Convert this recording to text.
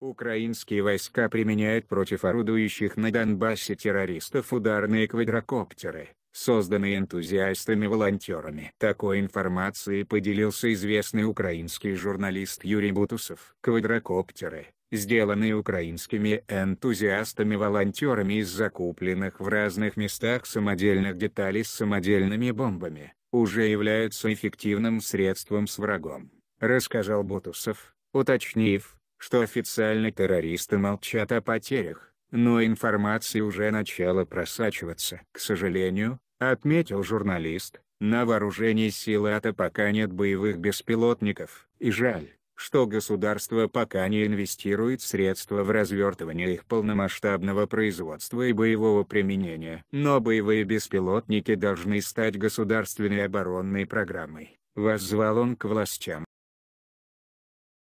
Украинские войска применяют против орудующих на Донбассе террористов ударные квадрокоптеры, созданные энтузиастами-волонтерами. Такой информацией поделился известный украинский журналист Юрий Бутусов. Квадрокоптеры, сделанные украинскими энтузиастами-волонтерами из закупленных в разных местах самодельных деталей с самодельными бомбами, уже являются эффективным средством с врагом, рассказал Бутусов, уточнив, что официально террористы молчат о потерях, но информации уже начала просачиваться. К сожалению, отметил журналист, на вооружении силы АТО пока нет боевых беспилотников, и жаль, что государство пока не инвестирует средства в развертывание их полномасштабного производства и боевого применения. Но боевые беспилотники должны стать государственной оборонной программой, воззвал он к властям.